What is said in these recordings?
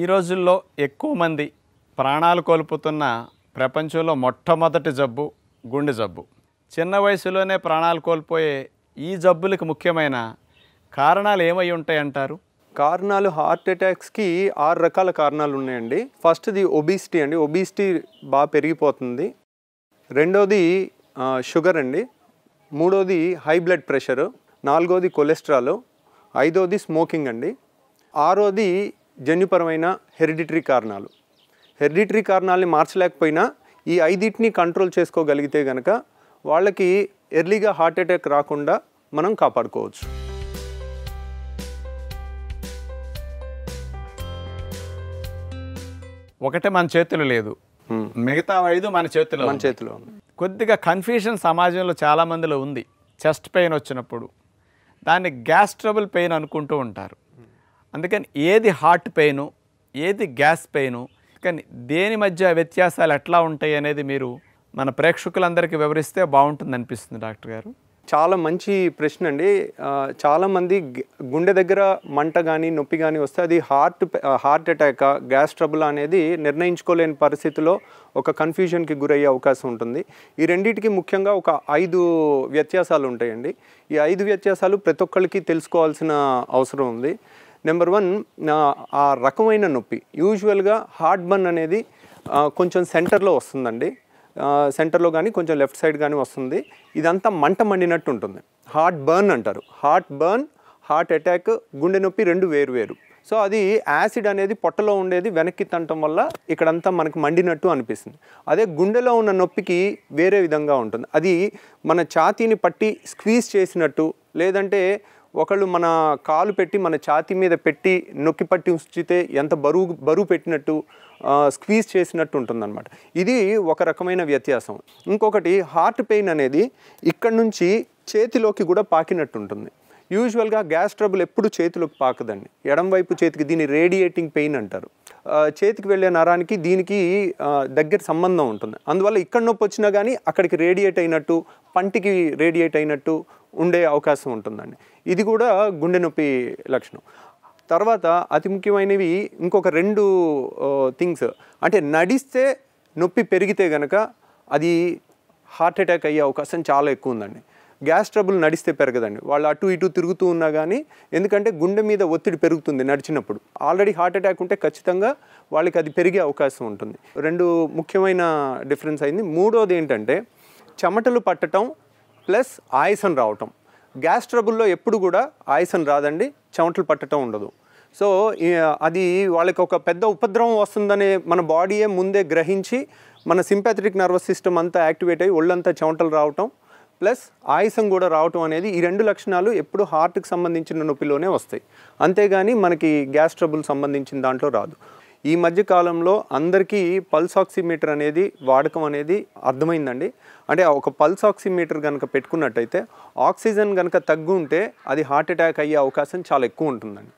ఈ రోజుల్లో ఎక్కువ మంది ప్రాణాలు కోల్పోతున్న ప్రపంచంలో మొట్టమొదటి జబ్బు గుండె జబ్బు చిన్న వయసులోనే ప్రాణాలు కోల్పోయే ఈ జబ్బులకు ముఖ్యమైన కారణాలు ఏమై ఉంటాయంటారు కారణాలు హార్ట్ అటాక్స్కి ఆరు రకాల కారణాలు ఉన్నాయండి ఫస్ట్ది ఒబీసిటీ అండి ఒబీసిటీ బాగా పెరిగిపోతుంది రెండోది షుగర్ అండి మూడోది హై బ్లడ్ ప్రెషరు నాలుగోది కొలెస్ట్రాల్ ఐదోది స్మోకింగ్ అండి ఆరోది జన్యుపరమైన హెరిడిటరీ కారణాలు హెరిడిటరీ కారణాలని మార్చలేకపోయినా ఈ ఐదింటిని కంట్రోల్ చేసుకోగలిగితే గనక వాళ్ళకి ఎర్లీగా హార్ట్ అటాక్ రాకుండా మనం కాపాడుకోవచ్చు ఒకటే మన చేతిలో లేదు మిగతా ఐదు మన చేతిలో మన చేతిలో కొద్దిగా కన్ఫ్యూషన్ సమాజంలో చాలామందిలో ఉంది చెస్ట్ పెయిన్ వచ్చినప్పుడు దాన్ని గ్యాస్ ట్రబుల్ పెయిన్ అనుకుంటూ ఉంటారు అందుకని ఏది హార్ట్ పెయిను ఏది గ్యాస్ పెయిను కానీ దేని మధ్య వ్యత్యాసాలు ఎట్లా ఉంటాయి అనేది మీరు మన ప్రేక్షకులందరికీ వివరిస్తే బాగుంటుంది అనిపిస్తుంది డాక్టర్ గారు చాలా మంచి ప్రశ్న అండి చాలామంది గుండె దగ్గర మంట కానీ నొప్పి కానీ వస్తే అది heart heart attack gas trouble అనేది నిర్ణయించుకోలేని పరిస్థితిలో ఒక కన్ఫ్యూజన్కి గురయ్యే అవకాశం ఉంటుంది ఈ రెండింటికి ముఖ్యంగా ఒక ఐదు వ్యత్యాసాలు ఉంటాయండి ఈ ఐదు వ్యత్యాసాలు ప్రతి ఒక్కరికి తెలుసుకోవాల్సిన అవసరం ఉంది నెంబర్ వన్ ఆ రకమైన నొప్పి యూజువల్గా హార్ట్ బర్న్ అనేది కొంచెం సెంటర్లో వస్తుందండి సెంటర్లో కానీ కొంచెం లెఫ్ట్ సైడ్ కానీ వస్తుంది ఇదంతా మంట మండినట్టు ఉంటుంది హార్ట్ బర్న్ అంటారు హార్ట్ బర్న్ హార్ట్ అటాక్ గుండె నొప్పి రెండు వేరు వేరు సో అది యాసిడ్ అనేది పొట్టలో ఉండేది వెనక్కి తనటం వల్ల ఇక్కడంతా మనకు మండినట్టు అనిపిస్తుంది అదే గుండెలో ఉన్న నొప్పికి వేరే విధంగా ఉంటుంది అది మన ఛాతీని పట్టి స్క్వీజ్ చేసినట్టు లేదంటే ఒకళ్ళు మన కాలు పెట్టి మన ఛాతి మీద పెట్టి నొక్కి పట్టి ఉంచితే ఎంత బరువు బరువు పెట్టినట్టు స్క్వీజ్ చేసినట్టు ఉంటుందన్నమాట ఇది ఒక రకమైన వ్యత్యాసం ఇంకొకటి హార్ట్ పెయిన్ అనేది ఇక్కడ నుంచి చేతిలోకి కూడా పాకినట్టు ఉంటుంది యూజువల్గా గ్యాస్ ట్రబుల్ ఎప్పుడు చేతిలోకి పాకదండి ఎడంవైపు చేతికి దీన్ని రేడియేటింగ్ పెయిన్ అంటారు చేతికి వెళ్ళే నరానికి దీనికి దగ్గర సంబంధం ఉంటుంది అందువల్ల ఇక్కడ నొప్పి వచ్చినా కానీ అక్కడికి రేడియేట్ అయినట్టు పంటికి రేడియేట్ అయినట్టు ఉండే అవకాశం ఉంటుందండి ఇది కూడా గుండె నొప్పి లక్షణం తర్వాత అతి ముఖ్యమైనవి ఇంకొక రెండు థింగ్స్ అంటే నడిస్తే నొప్పి పెరిగితే కనుక అది హార్ట్ అటాక్ అయ్యే అవకాశం చాలా ఎక్కువ ఉందండి గ్యాస్ ట్రబుల్ నడిస్తే పెరగదండి వాళ్ళు అటు ఇటు తిరుగుతూ ఉన్నా కానీ ఎందుకంటే గుండె మీద ఒత్తిడి పెరుగుతుంది నడిచినప్పుడు ఆల్రెడీ హార్ట్ అటాక్ ఉంటే ఖచ్చితంగా వాళ్ళకి అది పెరిగే అవకాశం ఉంటుంది రెండు ముఖ్యమైన డిఫరెన్స్ అయింది మూడోది ఏంటంటే చెమటలు పట్టడం ప్లస్ ఆయసం రావటం గ్యాస్ ట్రబుల్లో ఎప్పుడు కూడా ఆయసం రాదండి చెమటలు పట్టడం ఉండదు సో అది వాళ్ళకి ఒక పెద్ద ఉపద్రవం వస్తుందనే మన బాడీయే ముందే గ్రహించి మన సింపాథెటిక్ నర్వస్ సిస్టమ్ అంతా యాక్టివేట్ అయ్యి ఒళ్ళంతా చెమటలు రావటం ప్లస్ ఆయాసం కూడా రావటం అనేది ఈ రెండు లక్షణాలు ఎప్పుడు హార్ట్కి సంబంధించిన నొప్పిలోనే వస్తాయి అంతేగాని మనకి గ్యాస్ ట్రబుల్ సంబంధించిన దాంట్లో రాదు ఈ మధ్య కాలంలో అందరికీ పల్స్ ఆక్సిమీటర్ అనేది వాడకం అనేది అర్థమైందండి అంటే ఒక పల్స్ ఆక్సిమీటర్ కనుక పెట్టుకున్నట్టయితే ఆక్సిజన్ కనుక తగ్గు ఉంటే అది హార్ట్ అటాక్ అయ్యే అవకాశం చాలా ఎక్కువ ఉంటుందండి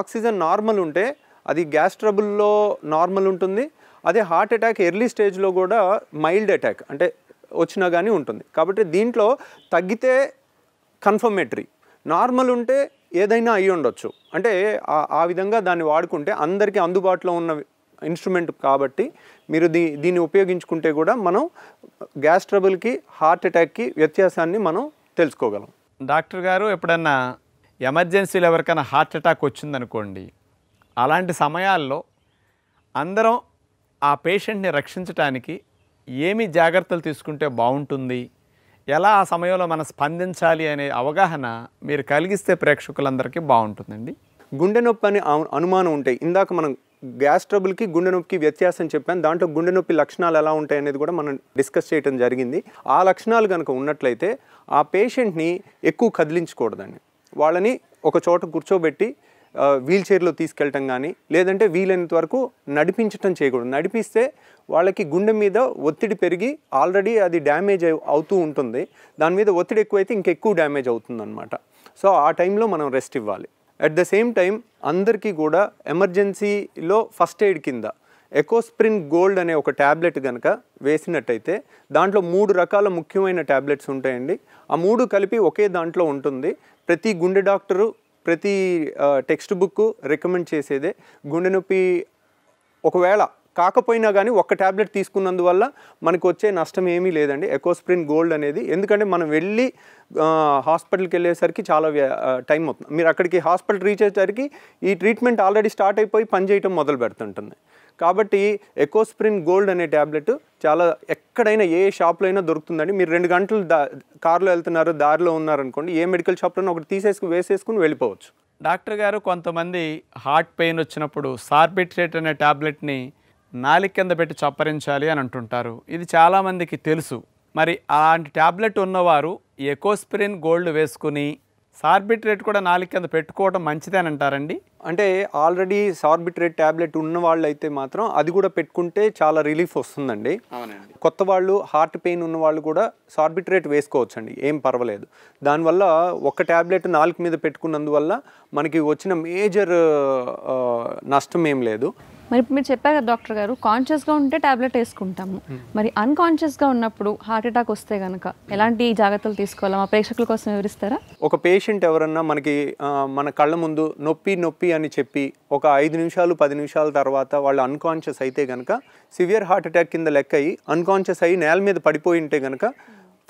ఆక్సిజన్ నార్మల్ ఉంటే అది గ్యాస్ ట్రబుల్లో నార్మల్ ఉంటుంది అదే హార్ట్ అటాక్ ఎర్లీ స్టేజ్లో కూడా మైల్డ్ అటాక్ అంటే వచ్చినా కానీ ఉంటుంది కాబట్టి దీంట్లో తగ్గితే కన్ఫర్మేటరీ నార్మల్ ఉంటే ఏదైనా అయ్యి ఉండొచ్చు అంటే ఆ విధంగా దాన్ని వాడుకుంటే అందరికీ అందుబాటులో ఉన్న ఇన్స్ట్రుమెంట్ కాబట్టి మీరు దీ దీన్ని ఉపయోగించుకుంటే కూడా మనం గ్యాస్ ట్రబుల్కి హార్ట్ అటాక్కి వ్యత్యాసాన్ని మనం తెలుసుకోగలం డాక్టర్ గారు ఎప్పుడన్నా ఎమర్జెన్సీలో ఎవరికైనా హార్ట్ అటాక్ వచ్చిందనుకోండి అలాంటి సమయాల్లో అందరం ఆ పేషెంట్ని రక్షించడానికి ఏమి జాగ్రత్తలు తీసుకుంటే బాగుంటుంది ఎలా ఆ సమయంలో మనం స్పందించాలి అనే అవగాహన మీరు కలిగిస్తే ప్రేక్షకులందరికీ బాగుంటుందండి గుండె నొప్పి అని అనుమానం ఉంటాయి ఇందాక మనం గ్యాస్ ట్రబుల్కి గుండె నొప్పికి వ్యత్యాసం చెప్పాను దాంట్లో గుండె నొప్పి లక్షణాలు ఎలా ఉంటాయి అనేది కూడా మనం డిస్కస్ చేయడం జరిగింది ఆ లక్షణాలు కనుక ఉన్నట్లయితే ఆ పేషెంట్ని ఎక్కువ కదిలించకూడదండి వాళ్ళని ఒక చోట కూర్చోబెట్టి వీల్ చైర్లో తీసుకెళ్ళటం కానీ లేదంటే వీలైనంత వరకు నడిపించటం చేయకూడదు నడిపిస్తే వాళ్ళకి గుండె మీద ఒత్తిడి పెరిగి ఆల్రెడీ అది డ్యామేజ్ అవుతూ ఉంటుంది దాని మీద ఒత్తిడి ఎక్కువైతే ఇంకెక్కువ డ్యామేజ్ అవుతుందన్నమాట సో ఆ టైంలో మనం రెస్ట్ ఇవ్వాలి అట్ ద సేమ్ టైం అందరికీ కూడా ఎమర్జెన్సీలో ఫస్ట్ ఎయిడ్ కింద ఎకోస్ప్రిన్ గోల్డ్ అనే ఒక ట్యాబ్లెట్ కనుక వేసినట్టయితే దాంట్లో మూడు రకాల ముఖ్యమైన ట్యాబ్లెట్స్ ఉంటాయండి ఆ మూడు కలిపి ఒకే దాంట్లో ఉంటుంది ప్రతి గుండె డాక్టరు ప్రతి టెక్స్ట్ బుక్ రికమెండ్ చేసేదే గుండె నొప్పి ఒకవేళ కాకపోయినా కానీ ఒక్క ట్యాబ్లెట్ తీసుకున్నందువల్ల మనకు వచ్చే నష్టం ఏమీ లేదండి ఎకోస్ప్రిన్ గోల్డ్ అనేది ఎందుకంటే మనం వెళ్ళి హాస్పిటల్కి వెళ్ళేసరికి చాలా టైం అవుతుంది మీరు అక్కడికి హాస్పిటల్ రీచ్ అయ్యేసరికి ఈ ట్రీట్మెంట్ ఆల్రెడీ స్టార్ట్ అయిపోయి పనిచేయటం మొదలు పెడుతుంటుంది కాబట్టి ఎకోస్ప్రిన్ గోల్డ్ అనే ట్యాబ్లెట్ చాలా ఎక్కడైనా ఏ షాప్లో అయినా దొరుకుతుందండి మీరు రెండు గంటలు దా కార్లో వెళ్తున్నారు దారిలో ఉన్నారనుకోండి ఏ మెడికల్ షాప్లోనే ఒకటి తీసేసుకు వేసేసుకుని వెళ్ళిపోవచ్చు డాక్టర్ గారు కొంతమంది హార్ట్ పెయిన్ వచ్చినప్పుడు సార్బిట్రేట్ అనే ట్యాబ్లెట్ని నాలి కింద పెట్టి చప్పరించాలి అని అంటుంటారు ఇది చాలామందికి తెలుసు మరి అలాంటి ట్యాబ్లెట్ ఉన్నవారు ఎకోస్పిరిన్ గోల్డ్ వేసుకుని సార్బిట్ రేట్ కూడా నాలుగు కింద పెట్టుకోవడం అని అంటారండి అంటే ఆల్రెడీ సార్బిట్రేట్ ట్యాబ్లెట్ ఉన్న వాళ్ళు అయితే మాత్రం అది కూడా పెట్టుకుంటే చాలా రిలీఫ్ వస్తుందండి కొత్త వాళ్ళు హార్ట్ పెయిన్ ఉన్న వాళ్ళు కూడా రేట్ వేసుకోవచ్చండి ఏం పర్వాలేదు దానివల్ల ఒక ట్యాబ్లెట్ నాలుగు మీద పెట్టుకున్నందువల్ల మనకి వచ్చిన మేజర్ నష్టం ఏం లేదు మరి మీరు చెప్పారు కదా డాక్టర్ గారు కాన్షియస్గా ఉంటే ట్యాబ్లెట్ వేసుకుంటాము hmm. మరి అన్కాన్షియస్గా ఉన్నప్పుడు హార్ట్ అటాక్ వస్తే కనుక ఎలాంటి జాగ్రత్తలు తీసుకోవాలి మా ప్రేక్షకుల కోసం వివరిస్తారా ఒక పేషెంట్ ఎవరన్నా మనకి మన కళ్ళ ముందు నొప్పి నొప్పి అని చెప్పి ఒక ఐదు నిమిషాలు పది నిమిషాల తర్వాత వాళ్ళు అన్కాన్షియస్ అయితే కనుక సివియర్ హార్ట్ అటాక్ కింద లెక్క అయ్యి అన్కాన్షియస్ అయ్యి నేల మీద పడిపోయి ఉంటే కనుక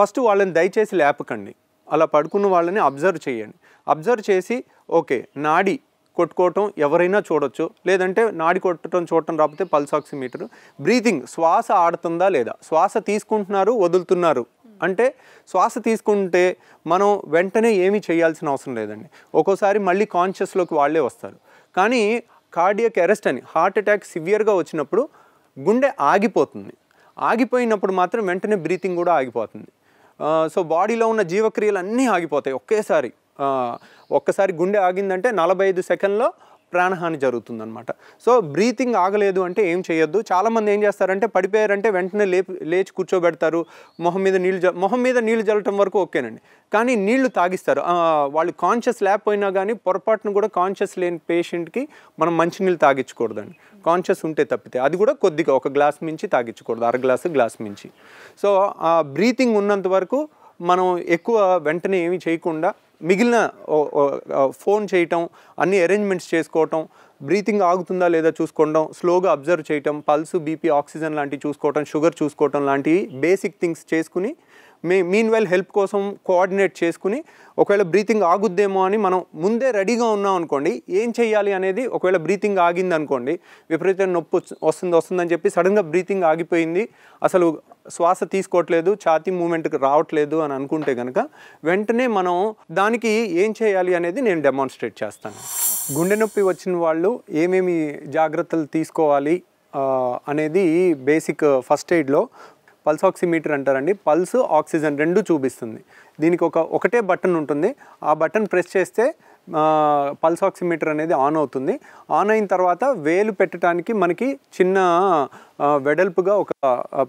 ఫస్ట్ వాళ్ళని దయచేసి లేపకండి అలా పడుకున్న వాళ్ళని అబ్జర్వ్ చేయండి అబ్జర్వ్ చేసి ఓకే నాడి కొట్టుకోవటం ఎవరైనా చూడొచ్చు లేదంటే నాడి కొట్టడం చూడటం రాకపోతే పల్స్ ఆక్సిమీటర్ బ్రీతింగ్ శ్వాస ఆడుతుందా లేదా శ్వాస తీసుకుంటున్నారు వదులుతున్నారు అంటే శ్వాస తీసుకుంటే మనం వెంటనే ఏమీ చేయాల్సిన అవసరం లేదండి ఒక్కోసారి మళ్ళీ కాన్షియస్లోకి వాళ్ళే వస్తారు కానీ కార్డియక్ అరెస్ట్ అని హార్ట్ అటాక్ సివియర్గా వచ్చినప్పుడు గుండె ఆగిపోతుంది ఆగిపోయినప్పుడు మాత్రం వెంటనే బ్రీతింగ్ కూడా ఆగిపోతుంది సో బాడీలో ఉన్న జీవక్రియలు అన్నీ ఆగిపోతాయి ఒకేసారి ఒక్కసారి గుండె ఆగిందంటే నలభై ఐదు సెకండ్లో ప్రాణహాని జరుగుతుందనమాట సో బ్రీతింగ్ ఆగలేదు అంటే ఏం చేయొద్దు చాలామంది ఏం చేస్తారంటే పడిపోయారంటే వెంటనే లే లేచి కూర్చోబెడతారు మొహం మీద నీళ్ళు జ మొహం మీద నీళ్ళు జల్లటం వరకు ఓకేనండి కానీ నీళ్లు తాగిస్తారు వాళ్ళు కాన్షియస్ లేకపోయినా కానీ పొరపాటును కూడా కాన్షియస్ లేని పేషెంట్కి మనం మంచి నీళ్ళు తాగించకూడదండి కాన్షియస్ ఉంటే తప్పితే అది కూడా కొద్దిగా ఒక గ్లాస్ మించి తాగించకూడదు అర గ్లాసు గ్లాస్ మించి సో బ్రీతింగ్ ఉన్నంత వరకు మనం ఎక్కువ వెంటనే ఏమి చేయకుండా మిగిలిన ఫోన్ చేయటం అన్ని అరేంజ్మెంట్స్ చేసుకోవటం బ్రీతింగ్ ఆగుతుందా లేదా చూసుకోవడం స్లోగా అబ్జర్వ్ చేయటం పల్స్ బీపీ ఆక్సిజన్ లాంటివి చూసుకోవటం షుగర్ చూసుకోవటం లాంటివి బేసిక్ థింగ్స్ చేసుకుని మే మీన్ వెల్ హెల్ప్ కోసం కోఆర్డినేట్ చేసుకుని ఒకవేళ బ్రీతింగ్ ఆగుద్దేమో అని మనం ముందే రెడీగా ఉన్నాం అనుకోండి ఏం చేయాలి అనేది ఒకవేళ బ్రీతింగ్ ఆగింది అనుకోండి విపరీతమైన నొప్పి వస్తుంది వస్తుందని చెప్పి సడన్గా బ్రీతింగ్ ఆగిపోయింది అసలు శ్వాస తీసుకోవట్లేదు ఛాతీ మూమెంట్కి రావట్లేదు అని అనుకుంటే కనుక వెంటనే మనం దానికి ఏం చేయాలి అనేది నేను డెమాన్స్ట్రేట్ చేస్తాను గుండె నొప్పి వచ్చిన వాళ్ళు ఏమేమి జాగ్రత్తలు తీసుకోవాలి అనేది బేసిక్ ఫస్ట్ ఎయిడ్లో పల్స్ ఆక్సిమీటర్ అంటారండి పల్స్ ఆక్సిజన్ రెండు చూపిస్తుంది దీనికి ఒక ఒకటే బటన్ ఉంటుంది ఆ బటన్ ప్రెస్ చేస్తే పల్స్ ఆక్సిమీటర్ అనేది ఆన్ అవుతుంది ఆన్ అయిన తర్వాత వేలు పెట్టడానికి మనకి చిన్న వెడల్పుగా ఒక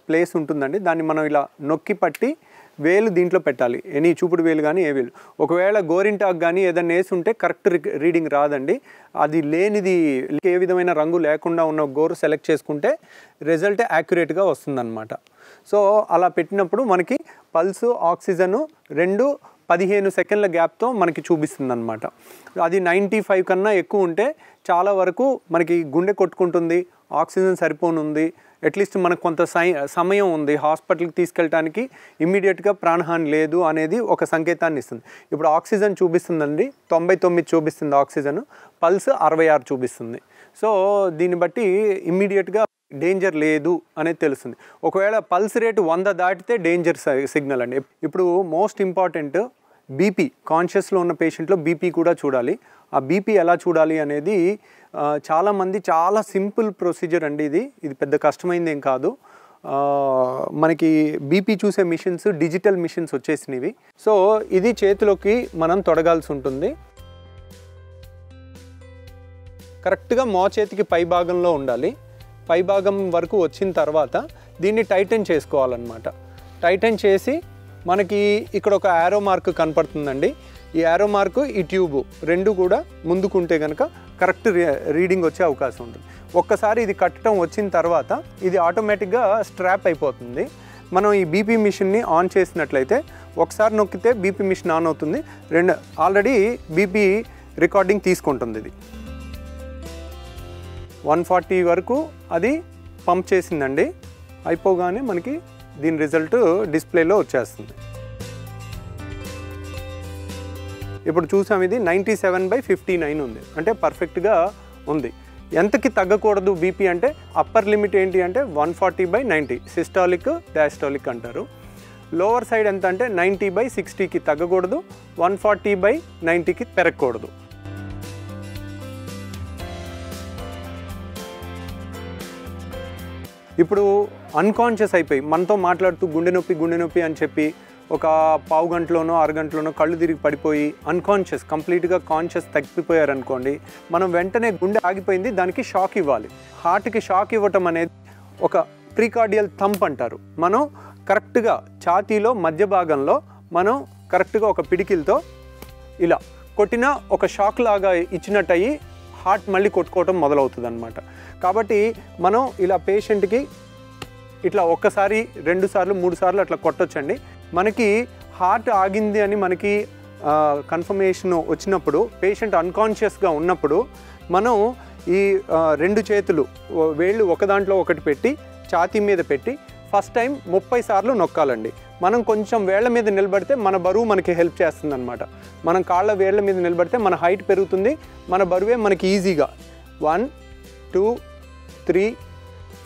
ప్లేస్ ఉంటుందండి దాన్ని మనం ఇలా నొక్కి పట్టి వేలు దీంట్లో పెట్టాలి ఎనీ చూపుడు వేలు కానీ ఏ వేలు ఒకవేళ గోరింటాక్ కానీ ఏదైనా వేసి ఉంటే కరెక్ట్ రీడింగ్ రాదండి అది లేనిది ఏ విధమైన రంగు లేకుండా ఉన్న గోరు సెలెక్ట్ చేసుకుంటే రిజల్ట్ యాక్యురేట్గా వస్తుందన్నమాట సో అలా పెట్టినప్పుడు మనకి పల్సు ఆక్సిజను రెండు పదిహేను సెకండ్ల గ్యాప్తో మనకి చూపిస్తుంది అనమాట అది నైంటీ ఫైవ్ కన్నా ఎక్కువ ఉంటే చాలా వరకు మనకి గుండె కొట్టుకుంటుంది ఆక్సిజన్ సరిపోనుంది అట్లీస్ట్ మనకు కొంత సమయం ఉంది హాస్పిటల్కి తీసుకెళ్ళడానికి ఇమ్మీడియట్గా ప్రాణహాని లేదు అనేది ఒక సంకేతాన్ని ఇస్తుంది ఇప్పుడు ఆక్సిజన్ చూపిస్తుందండి తొంభై తొమ్మిది చూపిస్తుంది ఆక్సిజన్ పల్స్ అరవై ఆరు చూపిస్తుంది సో దీన్ని బట్టి ఇమ్మీడియట్గా డేంజర్ లేదు అనేది తెలుస్తుంది ఒకవేళ పల్స్ రేటు వంద దాటితే డేంజర్ సిగ్నల్ అండి ఇప్పుడు మోస్ట్ ఇంపార్టెంట్ బీపీ కాన్షియస్లో ఉన్న పేషెంట్లో బీపీ కూడా చూడాలి ఆ బీపీ ఎలా చూడాలి అనేది చాలామంది చాలా సింపుల్ ప్రొసీజర్ అండి ఇది ఇది పెద్ద కష్టమైంది ఏం కాదు మనకి బీపీ చూసే మిషన్స్ డిజిటల్ మిషన్స్ వచ్చేసినవి సో ఇది చేతిలోకి మనం తొడగాల్సి ఉంటుంది కరెక్ట్గా మోచేతికి చేతికి పై భాగంలో ఉండాలి పై భాగం వరకు వచ్చిన తర్వాత దీన్ని టైటన్ చేసుకోవాలన్నమాట టైటన్ చేసి మనకి ఇక్కడ ఒక యారో మార్క్ కనపడుతుందండి ఈ యారో మార్క్ ఈ ట్యూబ్ రెండు కూడా ముందుకుంటే కనుక కరెక్ట్ రీడింగ్ వచ్చే అవకాశం ఉంటుంది ఒక్కసారి ఇది కట్టడం వచ్చిన తర్వాత ఇది ఆటోమేటిక్గా స్ట్రాప్ అయిపోతుంది మనం ఈ బీపీ మిషన్ని ఆన్ చేసినట్లయితే ఒకసారి నొక్కితే బీపీ మిషన్ ఆన్ అవుతుంది రెండు ఆల్రెడీ బీపీ రికార్డింగ్ తీసుకుంటుంది ఇది వన్ ఫార్టీ వరకు అది పంప్ చేసిందండి అయిపోగానే మనకి దీని రిజల్ట్ డిస్ప్లేలో వచ్చేస్తుంది ఇప్పుడు చూసాం ఇది ninety seven by fifty nine ఉంది అంటే పర్ఫెక్ట్గా ఉంది ఎంతకి తగ్గకూడదు బీపీ అంటే అప్పర్ లిమిట్ ఏంటి అంటే one forty by ninety systolic diastolic అంటారు లోవర్ సైడ్ ఎంత అంటే నైంటీ బై సిక్స్టీకి తగ్గకూడదు వన్ ఫార్టీ బై నైంటీకి పెరగకూడదు ఇప్పుడు అన్కాన్షియస్ అయిపోయి మనతో మాట్లాడుతూ గుండె నొప్పి గుండె నొప్పి అని చెప్పి ఒక పావు గంటలోనో అరగంటలోనో కళ్ళు తిరిగి పడిపోయి అన్కాన్షియస్ కంప్లీట్గా కాన్షియస్ తగ్గిపోయారనుకోండి మనం వెంటనే గుండె ఆగిపోయింది దానికి షాక్ ఇవ్వాలి హార్ట్కి షాక్ ఇవ్వటం అనేది ఒక ప్రీకార్డియల్ థంప్ అంటారు మనం కరెక్ట్గా ఛాతీలో మధ్య భాగంలో మనం కరెక్ట్గా ఒక పిడికిలతో ఇలా కొట్టిన ఒక షాక్ లాగా ఇచ్చినట్టయి హార్ట్ మళ్ళీ కొట్టుకోవటం మొదలవుతుంది అనమాట కాబట్టి మనం ఇలా పేషెంట్కి ఇట్లా ఒక్కసారి రెండు సార్లు మూడు సార్లు అట్లా కొట్టొచ్చండి మనకి హార్ట్ ఆగింది అని మనకి కన్ఫర్మేషన్ వచ్చినప్పుడు పేషెంట్ అన్కాన్షియస్గా ఉన్నప్పుడు మనం ఈ రెండు చేతులు వేళ్ళు ఒక దాంట్లో ఒకటి పెట్టి ఛాతీ మీద పెట్టి ఫస్ట్ టైం ముప్పై సార్లు నొక్కాలండి మనం కొంచెం వేళ్ల మీద నిలబడితే మన బరువు మనకి హెల్ప్ చేస్తుంది అనమాట మనం కాళ్ళ వేళ్ల మీద నిలబడితే మన హైట్ పెరుగుతుంది మన బరువే మనకి ఈజీగా one two three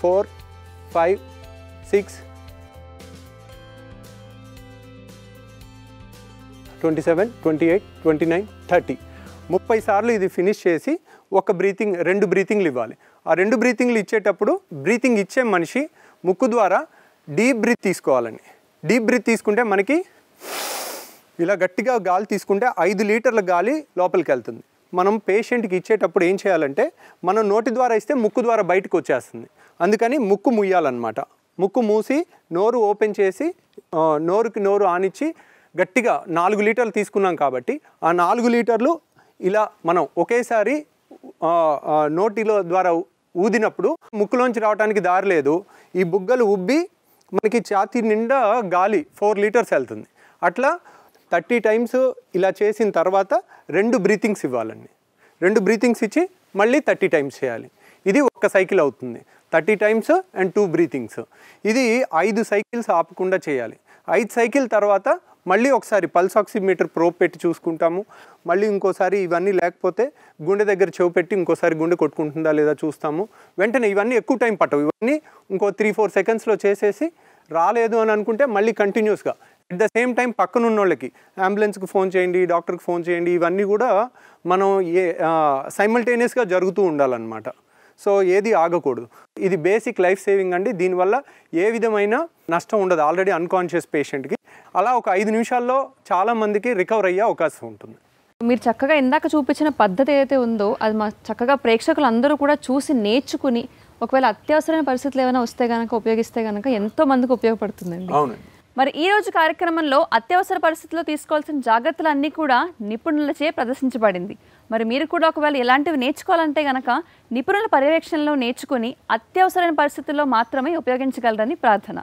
four five six twenty seven twenty eight twenty nine thirty ముప్పై సార్లు ఇది ఫినిష్ చేసి ఒక బ్రీతింగ్ రెండు బ్రీతింగ్లు ఇవ్వాలి ఆ రెండు బ్రీతింగ్లు ఇచ్చేటప్పుడు బ్రీతింగ్ ఇచ్చే మనిషి ముక్కు ద్వారా డీప్ బ్రీత్ తీసుకోవాలండి డీప్ బ్రీత్ తీసుకుంటే మనకి ఇలా గట్టిగా గాలి తీసుకుంటే ఐదు లీటర్ల గాలి లోపలికి వెళ్తుంది మనం పేషెంట్కి ఇచ్చేటప్పుడు ఏం చేయాలంటే మనం నోటి ద్వారా ఇస్తే ముక్కు ద్వారా బయటకు వచ్చేస్తుంది అందుకని ముక్కు ముయ్యాలన్నమాట ముక్కు మూసి నోరు ఓపెన్ చేసి నోరుకి నోరు ఆనిచ్చి గట్టిగా నాలుగు లీటర్లు తీసుకున్నాం కాబట్టి ఆ నాలుగు లీటర్లు ఇలా మనం ఒకేసారి నోటిలో ద్వారా ఊదినప్పుడు ముక్కులోంచి రావడానికి దారి లేదు ఈ బుగ్గలు ఉబ్బి మనకి ఛాతీ నిండా గాలి ఫోర్ లీటర్స్ వెళ్తుంది అట్లా థర్టీ టైమ్స్ ఇలా చేసిన తర్వాత రెండు బ్రీతింగ్స్ ఇవ్వాలండి రెండు బ్రీతింగ్స్ ఇచ్చి మళ్ళీ థర్టీ టైమ్స్ చేయాలి ఇది ఒక సైకిల్ అవుతుంది thirty times and two breathings ఇది ఐదు సైకిల్స్ ఆపకుండా చేయాలి ఐదు సైకిల్ తర్వాత మళ్ళీ ఒకసారి పల్స్ ఆక్సిమీటర్ ప్రోప్ పెట్టి చూసుకుంటాము మళ్ళీ ఇంకోసారి ఇవన్నీ లేకపోతే గుండె దగ్గర చెవు పెట్టి ఇంకోసారి గుండె కొట్టుకుంటుందా లేదా చూస్తాము వెంటనే ఇవన్నీ ఎక్కువ టైం పట్టవు ఇవన్నీ ఇంకో త్రీ ఫోర్ సెకండ్స్లో చేసేసి రాలేదు అని అనుకుంటే మళ్ళీ కంటిన్యూస్గా అట్ ద సేమ్ టైం పక్కన ఉన్న వాళ్ళకి అంబులెన్స్కి ఫోన్ చేయండి డాక్టర్కి ఫోన్ చేయండి ఇవన్నీ కూడా మనం ఏ సైమల్టేనియస్గా జరుగుతూ ఉండాలన్నమాట సో ఏది ఆగకూడదు ఇది బేసిక్ లైఫ్ సేవింగ్ అండి దీనివల్ల ఏ విధమైన నష్టం ఉండదు ఆల్రెడీ అన్కాన్షియస్ పేషెంట్కి అలా ఒక ఐదు నిమిషాల్లో చాలామందికి రికవర్ అయ్యే అవకాశం ఉంటుంది మీరు చక్కగా ఇందాక చూపించిన పద్ధతి ఏదైతే ఉందో అది మా చక్కగా ప్రేక్షకులు అందరూ కూడా చూసి నేర్చుకుని ఒకవేళ అత్యవసరమైన పరిస్థితులు ఏమైనా వస్తే కనుక ఉపయోగిస్తే కనుక ఎంతో మందికి ఉపయోగపడుతుందండి మరి ఈ రోజు కార్యక్రమంలో అత్యవసర పరిస్థితుల్లో తీసుకోవాల్సిన జాగ్రత్తలు అన్నీ కూడా నిపుణులచే ప్రదర్శించబడింది మరి మీరు కూడా ఒకవేళ ఎలాంటివి నేర్చుకోవాలంటే గనక నిపుణుల పర్యవేక్షణలో నేర్చుకుని అత్యవసరమైన పరిస్థితుల్లో మాత్రమే ఉపయోగించగలరని ప్రార్థన